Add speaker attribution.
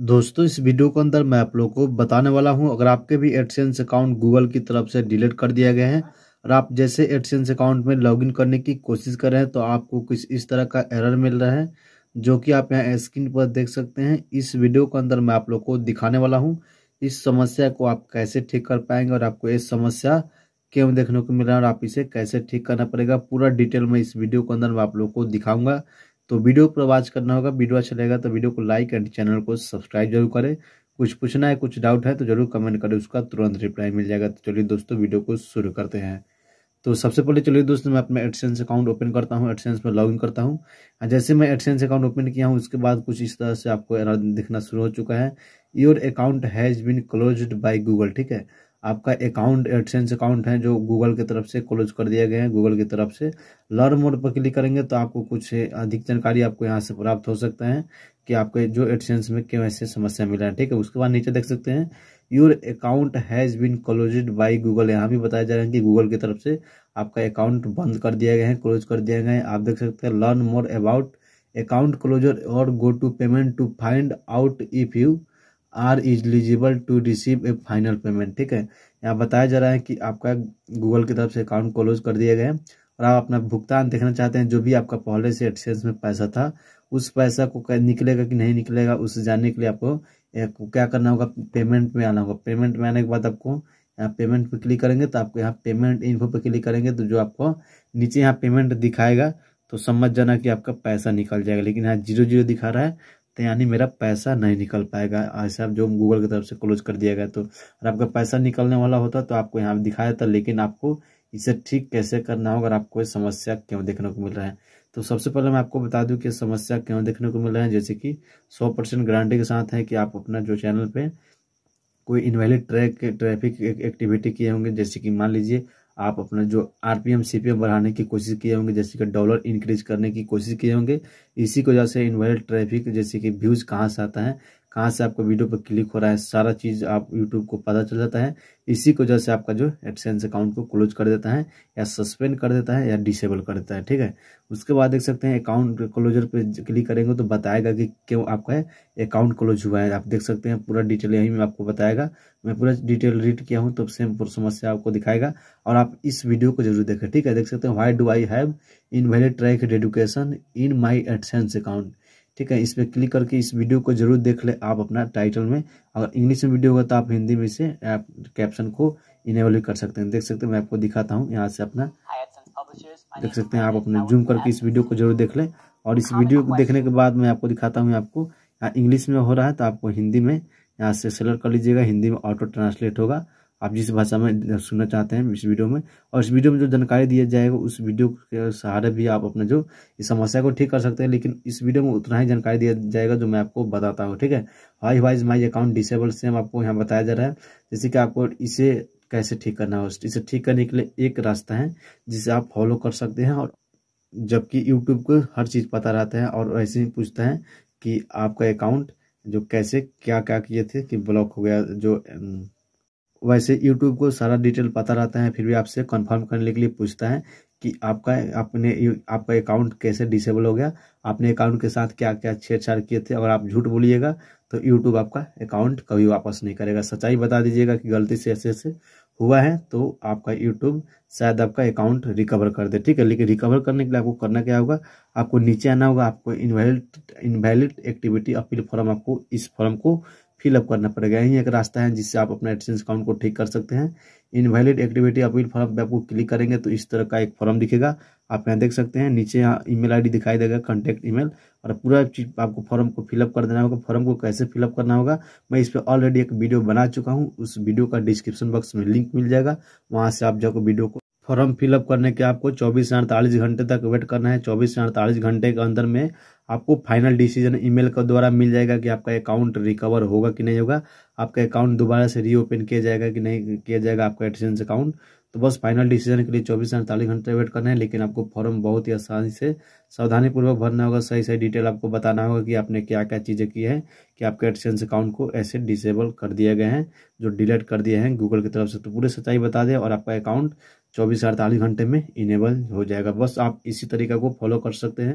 Speaker 1: दोस्तों इस वीडियो के अंदर मैं आप लोगों को बताने वाला हूं अगर आपके भी एडसेंस अकाउंट गूगल की तरफ से डिलीट कर दिया गया है और आप जैसे एडसेंस अकाउंट में लॉगिन करने की कोशिश कर रहे हैं तो आपको कुछ इस तरह का एरर मिल रहा है जो कि आप यहाँ स्क्रीन पर देख सकते हैं इस वीडियो के अंदर मैं आप लोग को दिखाने वाला हूँ इस समस्या को आप कैसे ठीक कर पाएंगे और आपको इस समस्या क्यों देखने को मिल रहा है और आप इसे कैसे ठीक करना पड़ेगा पूरा डिटेल में इस वीडियो के अंदर मैं आप लोग को दिखाऊंगा तो वीडियो पर वॉच करना होगा वीडियो अच्छा लगेगा तो वीडियो को लाइक एंड चैनल को सब्सक्राइब जरूर करें कुछ पूछना है कुछ डाउट है तो जरूर कमेंट करें उसका तुरंत रिप्लाई मिल जाएगा तो चलिए दोस्तों वीडियो को शुरू करते हैं तो सबसे पहले चलिए दोस्तों मैं अपना एडसेंस अकाउंट ओपन करता हूँ एडसेंस में लॉगिन करता हूँ हाँ, जैसे मैं एडसेंस अकाउंट ओपन किया हूँ उसके बाद कुछ इस तरह से आपको दिखना शुरू हो चुका है your account has been close by Google ठीक है आपका अकाउंट एडसेंस अकाउंट है जो गूगल की तरफ से क्लोज कर दिया गया है गूगल की तरफ से लर्न मोड पर क्लिक करेंगे तो आपको कुछ अधिक जानकारी आपको यहाँ से प्राप्त हो सकता है कि आपके जो एडसेंस में क्यों ऐसे समस्या मिला है ठीक है उसके बाद नीचे देख सकते हैं your account has been close by Google यहाँ भी बताया जा रहा है कि गूगल की तरफ से आपका अकाउंट बंद कर दिया गया है क्लोज कर दिया गया है आप देख सकते हैं learn more about account closure और go to payment to find out if you are is to receive a final payment ठीक है यहाँ बताया जा रहा है कि आपका गूगल की तरफ से अकाउंट क्लोज कर दिया गया है और आप अपना भुगतान देखना चाहते हैं जो भी आपका पहले से एक्सचेंज में पैसा था उस पैसा को निकलेगा कि नहीं निकलेगा उसे जानने के लिए आपको क्या करना होगा पेमेंट में आना होगा पेमेंट में आने के बाद आपको यहाँ पेमेंट पे क्लिक करेंगे तो आपको यहाँ पेमेंट इन्फो पे क्लिक करेंगे तो जो आपको नीचे यहाँ पेमेंट दिखाएगा तो समझ जाना कि आपका पैसा निकल जाएगा लेकिन यहाँ जीरो जीरो दिखा रहा है तो यानी मेरा पैसा नहीं निकल पाएगा ऐसा जो गूगल की तरफ से क्लोज कर दिया गया तो अगर आपका पैसा निकलने वाला होता तो आपको यहाँ दिखाया था लेकिन आपको इसे ठीक कैसे करना होगा आपको आपको समस्या क्यों देखने को मिल रहा है तो सबसे पहले मैं आपको बता दूं कि समस्या क्यों देखने को मिल रहा है जैसे कि 100 परसेंट गारंटी के साथ है कि आप अपना जो चैनल पे कोई इनवैलिड ट्रैक ट्रैफिक एक्टिविटी किए होंगे जैसे कि मान लीजिए आप अपना जो आरपीएम सीपीएम बढ़ाने की कोशिश किए होंगे जैसे कि डॉलर इंक्रीज करने की कोशिश किए होंगे इसी वजह से इन्वाइट ट्रैफिक जैसे कि व्यूज़ कहाँ से आता है कहाँ से आपका वीडियो पर क्लिक हो रहा है सारा चीज़ आप यूट्यूब को पता चल जाता है इसी की वजह से आपका जो एडसेंस अकाउंट को क्लोज कर देता है या सस्पेंड कर देता है या डिसेबल कर देता है ठीक है उसके बाद देख सकते हैं अकाउंट क्लोजर पे क्लिक करेंगे तो बताएगा कि क्यों आपका अकाउंट क्लोज हुआ है आप देख सकते हैं पूरा डिटेल यहीं में आपको बताएगा मैं पूरा डिटेल रीड किया हूँ तो सेम समस्या आपको दिखाएगा और आप इस वीडियो को जरूर देखें ठीक है देख सकते हैं why do I have invalid track education in my AdSense account ठीक है इस पर क्लिक करके इस वीडियो को जरूर देख ले आप अपना टाइटल में अगर इंग्लिश में वीडियो होगा तो आप हिंदी में से आप कैप्शन को इनेबल भी कर सकते हैं देख सकते हैं मैं आपको दिखाता हूँ यहाँ से अपना देख सकते हैं आप अपने जूम करके इस वीडियो को जरूर देख ले और इस हाँ, वीडियो को देखने के बाद मैं आपको दिखाता हूँ आपको इंग्लिश में हो रहा है तो आपको हिंदी में यहाँ से सेलेक्ट कर लीजिएगा हिंदी में ऑटो ट्रांसलेट होगा आप जिस भाषा में सुनना चाहते हैं इस वीडियो में और इस वीडियो में जो जानकारी दिया जाएगा उस वीडियो के सहारे भी आप अपने जो इस समस्या को ठीक कर सकते हैं लेकिन इस वीडियो में उतना ही जानकारी दिया जाएगा जो मैं आपको बताता हूँ ठीक है why was my account disable same आपको यहाँ बताया जा रहा है जैसे कि आपको इसे कैसे ठीक करना है इसे ठीक करने के लिए एक रास्ता है जिसे आप फॉलो कर सकते हैं और जबकि यूट्यूब को हर चीज़ पता रहता है और ऐसे ही पूछता है कि आपका अकाउंट जो कैसे क्या क्या किए थे कि ब्लॉक हो गया जो वैसे यूट्यूब को सारा डिटेल पता रहता है फिर भी आपसे कंफर्म करने के लिए पूछता है कि आपका आपने आपका अकाउंट कैसे डिसेबल हो गया आपने अकाउंट के साथ क्या क्या छेड़छाड़ किए थे अगर आप झूठ बोलिएगा तो यूट्यूब आपका अकाउंट कभी वापस नहीं करेगा सच्चाई बता दीजिएगा कि गलती से ऐसे ऐसे हुआ है तो आपका यूट्यूब शायद आपका अकाउंट रिकवर कर दे ठीक है लेकिन रिकवर करने के लिए आपको करना क्या होगा आपको नीचे आना होगा आपको invalid invalid activity appeal form आपको इस फॉर्म को फिलअप करना पड़ेगा यही एक रास्ता है जिससे आप अपने एडसेंस अकाउंट को ठीक कर सकते हैं इनवैलिड एक्टिविटी अपील फॉर्म पे आपको क्लिक करेंगे तो इस तरह का एक फॉर्म दिखेगा आप यहाँ देख सकते हैं नीचे यहाँ ई मेल दिखाई देगा कॉन्टैक्ट ईमेल और पूरा चीज आपको फॉर्म को फिलअप कर देना होगा फॉर्म को कैसे फिलअप करना होगा मैं इस पर ऑलरेडी एक वीडियो बना चुका हूँ उस वीडियो का डिस्क्रिप्शन बॉक्स में लिंक मिल जाएगा वहाँ से आप जाकर वीडियो को फॉर्म फिलअप करने के आपको चौबीस से अड़तालीस घंटे तक वेट करना है चौबीस से अड़तालीस घंटे के अंदर में आपको फाइनल डिसीजन ईमेल के द्वारा मिल जाएगा कि आपका अकाउंट रिकवर होगा कि नहीं होगा आपका अकाउंट दोबारा से रीओपन किया जाएगा कि नहीं किया जाएगा आपका एडसेंस अकाउंट तो बस फाइनल डिसीजन के लिए चौबीस से अड़तालीस घंटे वेट करना है लेकिन आपको फॉर्म बहुत ही आसानी से सावधानीपूर्वक भरना होगा सही सही डिटेल आपको बताना होगा कि आपने क्या क्या चीज़ें की है कि आपके एडसेंस अकाउंट को ऐसे डिसेबल कर दिए गए हैं जो डिलीट कर दिए हैं गूगल की तरफ से तो पूरी सच्चाई बता दें और आपका अकाउंट चौबीस से अड़तालीस घंटे में इनेबल हो जाएगा बस आप इसी तरीका को फॉलो कर सकते हैं